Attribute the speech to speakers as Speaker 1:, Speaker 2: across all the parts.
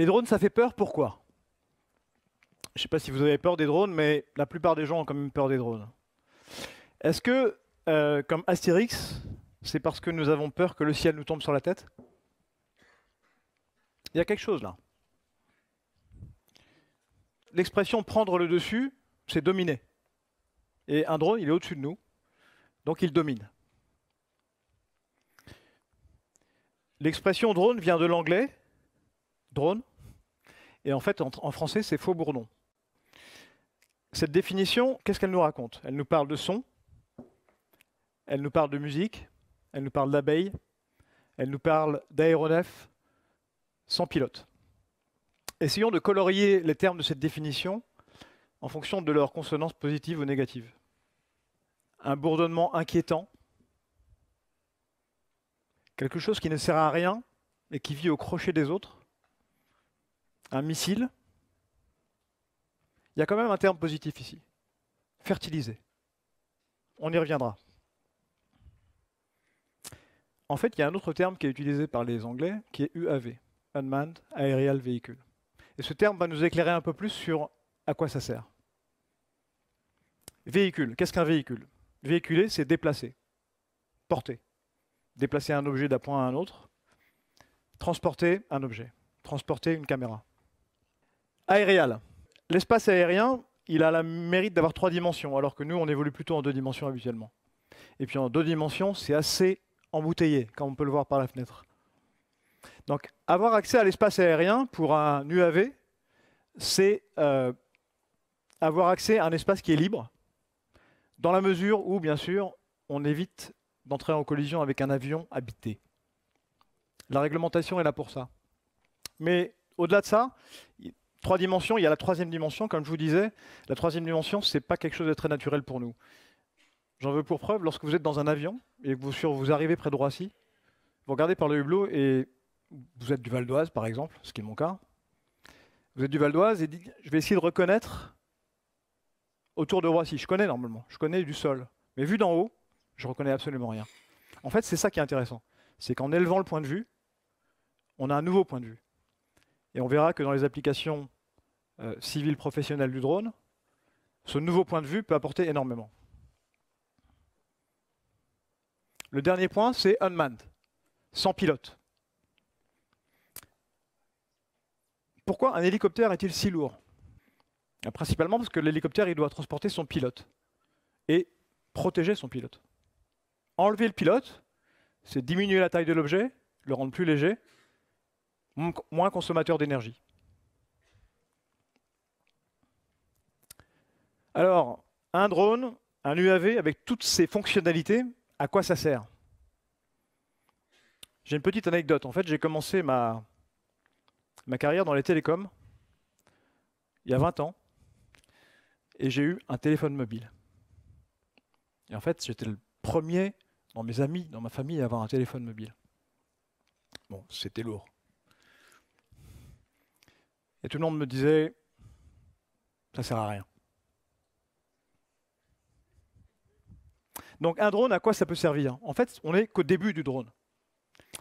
Speaker 1: Les drones, ça fait peur, pourquoi Je ne sais pas si vous avez peur des drones, mais la plupart des gens ont quand même peur des drones. Est-ce que, euh, comme Astérix, c'est parce que nous avons peur que le ciel nous tombe sur la tête Il y a quelque chose là. L'expression prendre le dessus, c'est dominer. Et un drone, il est au-dessus de nous, donc il domine. L'expression drone vient de l'anglais drone, et en fait, en, français, c'est faux bourdon. Cette définition, qu'est-ce qu'elle nous raconte Elle nous parle de son, elle nous parle de musique, elle nous parle d'abeilles, elle nous parle d'aéronefs sans pilote. Essayons de colorier les termes de cette définition en fonction de leur consonance positive ou négative. Un bourdonnement inquiétant, quelque chose qui ne sert à rien et qui vit au crochet des autres, un missile, il y a quand même un terme positif ici. Fertiliser. On y reviendra. En fait, il y a un autre terme qui est utilisé par les Anglais, qui est UAV, Unmanned Aerial Vehicle. Et ce terme va nous éclairer un peu plus sur à quoi ça sert. Véhicule, qu'est-ce qu'un véhicule Véhiculer, c'est déplacer, porter, déplacer un objet d'un point à un autre, transporter un objet, transporter une caméra. Aérial. L'espace aérien, il a le mérite d'avoir trois dimensions, alors que nous, on évolue plutôt en deux dimensions habituellement. Et puis en deux dimensions, c'est assez embouteillé, comme on peut le voir par la fenêtre. Donc avoir accès à l'espace aérien pour un UAV, c'est euh, avoir accès à un espace qui est libre, dans la mesure où, bien sûr, on évite d'entrer en collision avec un avion habité. La réglementation est là pour ça. Mais au-delà de ça, trois dimensions, il y a la troisième dimension, comme je vous disais. La troisième dimension, ce n'est pas quelque chose de très naturel pour nous. J'en veux pour preuve, lorsque vous êtes dans un avion et que vous, sur, vous arrivez près de Roissy, vous regardez par le hublot et vous êtes du Val d'Oise, par exemple, ce qui est mon cas. Vous êtes du Val d'Oise et dites, je vais essayer de reconnaître autour de Roissy. Je connais normalement, je connais du sol. Mais vu d'en haut, je reconnais absolument rien. En fait, c'est ça qui est intéressant. C'est qu'en élevant le point de vue, on a un nouveau point de vue. Et on verra que dans les applications euh, civiles professionnelles du drone, ce nouveau point de vue peut apporter énormément. Le dernier point, c'est unmanned, sans pilote. Pourquoi un hélicoptère est-il si lourd eh Principalement parce que l'hélicoptère, il doit transporter son pilote et protéger son pilote. Enlever le pilote, c'est diminuer la taille de l'objet, le rendre plus léger, moins consommateur d'énergie. Alors, un drone, un UAV avec toutes ses fonctionnalités, à quoi ça sert J'ai une petite anecdote. En fait, j'ai commencé ma, ma carrière dans les télécoms il y a 20 ans et j'ai eu un téléphone mobile. Et en fait, j'étais le premier dans mes amis, dans ma famille à avoir un téléphone mobile. Bon, c'était lourd. Et tout le monde me disait, ça sert à rien. Donc un drone, à quoi ça peut servir En fait, on n'est qu'au début du drone.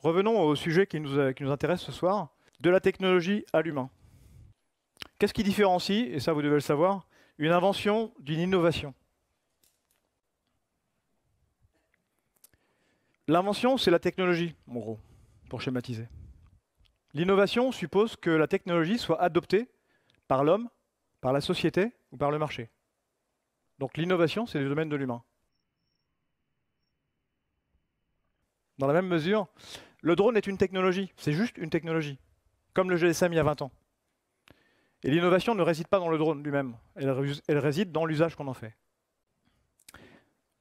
Speaker 1: Revenons au sujet qui nous, qui nous intéresse ce soir, de la technologie à l'humain. Qu'est-ce qui différencie, et ça vous devez le savoir, une invention d'une innovation L'invention, c'est la technologie, en gros, pour schématiser. L'innovation suppose que la technologie soit adoptée par l'homme, par la société ou par le marché. Donc l'innovation, c'est le domaine de l'humain. Dans la même mesure, le drone est une technologie, c'est juste une technologie, comme le GSM il y a 20 ans. Et l'innovation ne réside pas dans le drone lui-même, elle, elle réside dans l'usage qu'on en fait.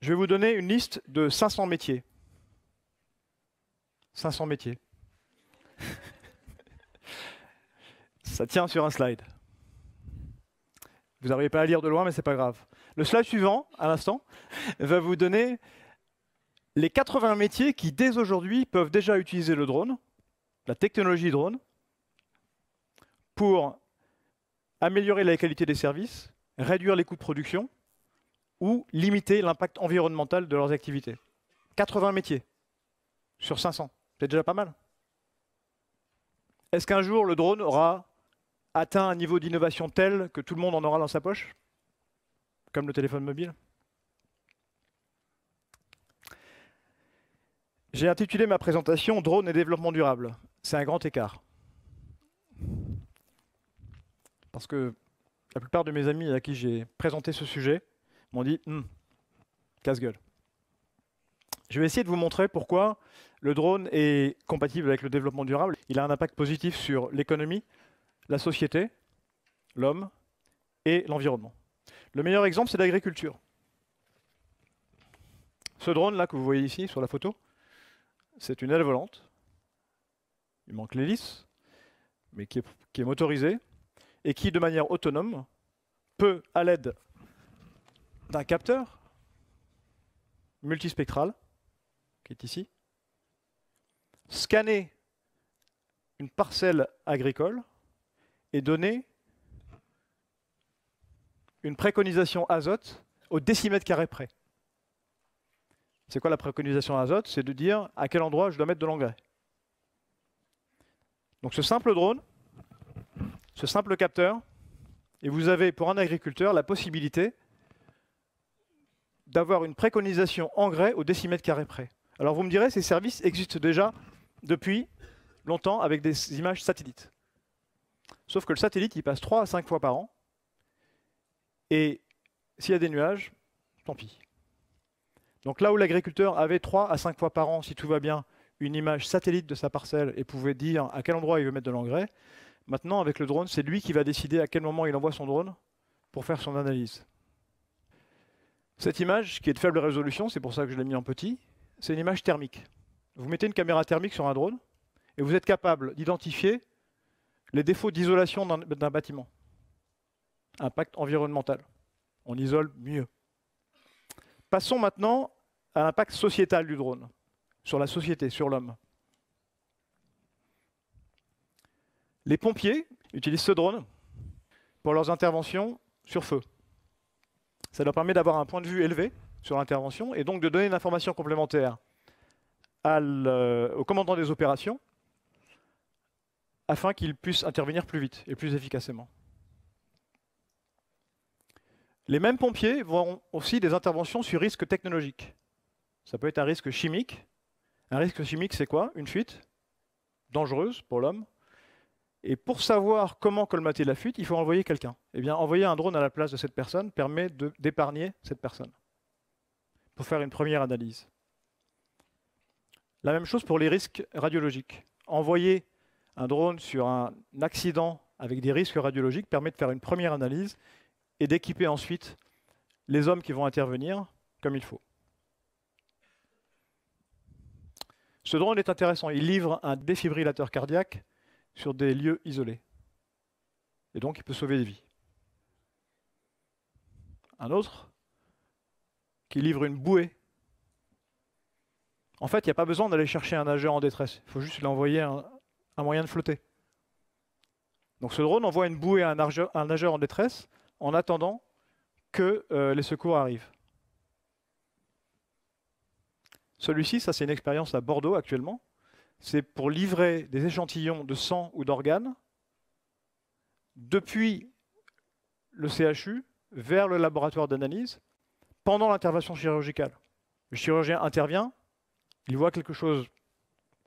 Speaker 1: Je vais vous donner une liste de 500 métiers. 500 métiers. Ça tient sur un slide. Vous n'arrivez pas à lire de loin, mais ce n'est pas grave. Le slide suivant, à l'instant, va vous donner les 80 métiers qui, dès aujourd'hui, peuvent déjà utiliser le drone, la technologie drone, pour améliorer la qualité des services, réduire les coûts de production ou limiter l'impact environnemental de leurs activités. 80 métiers sur 500, c'est déjà pas mal. Est-ce qu'un jour le drone aura atteint un niveau d'innovation tel que tout le monde en aura dans sa poche Comme le téléphone mobile J'ai intitulé ma présentation Drone et développement durable. C'est un grand écart. Parce que la plupart de mes amis à qui j'ai présenté ce sujet m'ont dit Hum, casse-gueule. Je vais essayer de vous montrer pourquoi le drone est compatible avec le développement durable. Il a un impact positif sur l'économie, la société, l'homme et l'environnement. Le meilleur exemple, c'est l'agriculture. Ce drone-là que vous voyez ici sur la photo, c'est une aile volante. Il manque l'hélice, mais qui est, qui motorisée et qui, de manière autonome, peut, à l'aide d'un capteur multispectral, qui est ici, scanner une parcelle agricole et donner une préconisation azote au décimètre carré près. C'est quoi la préconisation azote C'est de dire à quel endroit je dois mettre de l'engrais. Donc ce simple drone, ce simple capteur, et vous avez pour un agriculteur la possibilité d'avoir une préconisation engrais au décimètre carré près. Alors vous me direz, ces services existent déjà depuis longtemps avec des images satellites. Sauf que le satellite, il passe 3 à 5 fois par an. Et s'il y a des nuages, tant pis. Donc là où l'agriculteur avait 3 à 5 fois par an, si tout va bien, une image satellite de sa parcelle et pouvait dire à quel endroit il veut mettre de l'engrais, maintenant avec le drone, c'est lui qui va décider à quel moment il envoie son drone pour faire son analyse. Cette image, qui est de faible résolution, c'est pour ça que je l'ai mis en petit, c'est une image thermique. Vous mettez une caméra thermique sur un drone et vous êtes capable d'identifier les défauts d'isolation d'un bâtiment. Impact environnemental. On isole mieux. Passons maintenant à l'impact sociétal du drone, sur la société, sur l'homme. Les pompiers utilisent ce drone pour leurs interventions sur feu. Ça leur permet d'avoir un point de vue élevé sur l'intervention et donc de donner une information complémentaire euh, au commandant des opérations afin qu'ils puissent intervenir plus vite et plus efficacement. Les mêmes pompiers vont aussi des interventions sur risque technologique. Ça peut être un risque chimique. Un risque chimique, c'est quoi Une fuite dangereuse pour l'homme. Et pour savoir comment colmater la fuite, il faut envoyer quelqu'un. Eh bien, envoyer un drone à la place de cette personne permet d'épargner cette personne pour faire une première analyse. La même chose pour les risques radiologiques. Envoyer un drone sur un accident avec des risques radiologiques permet de faire une première analyse et d'équiper ensuite les hommes qui vont intervenir comme il faut. Ce drone est intéressant. Il livre un défibrillateur cardiaque sur des lieux isolés. Et donc, il peut sauver des vies. Un autre qui livre une bouée. En fait, il n'y a pas besoin d'aller chercher un nageur en détresse. Il faut juste l'envoyer un, un moyen de flotter. Donc ce drone envoie une bouée à un, nageur, en détresse en attendant que euh, les secours arrivent. Celui-ci, ça c'est une expérience à Bordeaux actuellement. C'est pour livrer des échantillons de sang ou d'organes depuis le CHU vers le laboratoire d'analyse pendant l'intervention chirurgicale. Le chirurgien intervient, il voit quelque chose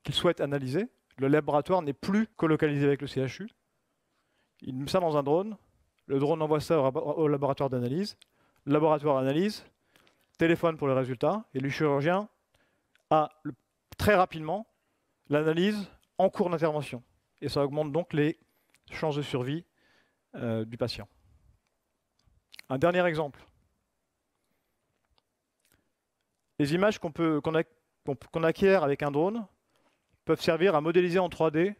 Speaker 1: qu'il souhaite analyser, le laboratoire n'est plus colocalisé avec le CHU. Il met ça dans un drone, le drone envoie ça au laboratoire d'analyse, laboratoire analyse, téléphone pour le résultat, et le chirurgien a très rapidement l'analyse en cours d'intervention. Et ça augmente donc les chances de survie euh, du patient. Un dernier exemple. Les images qu'on acquiert avec un drone peuvent servir à modéliser en 3D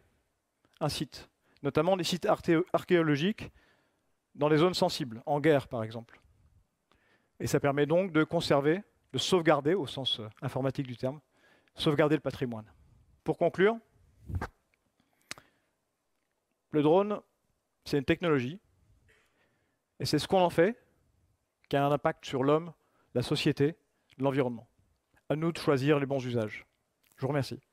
Speaker 1: un site, notamment les sites archéologiques dans les zones sensibles, en guerre par exemple. Et ça permet donc de conserver, de sauvegarder, au sens euh, informatique du terme, sauvegarder le patrimoine. Pour conclure, le drone, c'est une technologie, et c'est ce qu'on en fait qui a un impact sur l'homme, la société, l'environnement. À nous de choisir les bons usages. Je vous remercie.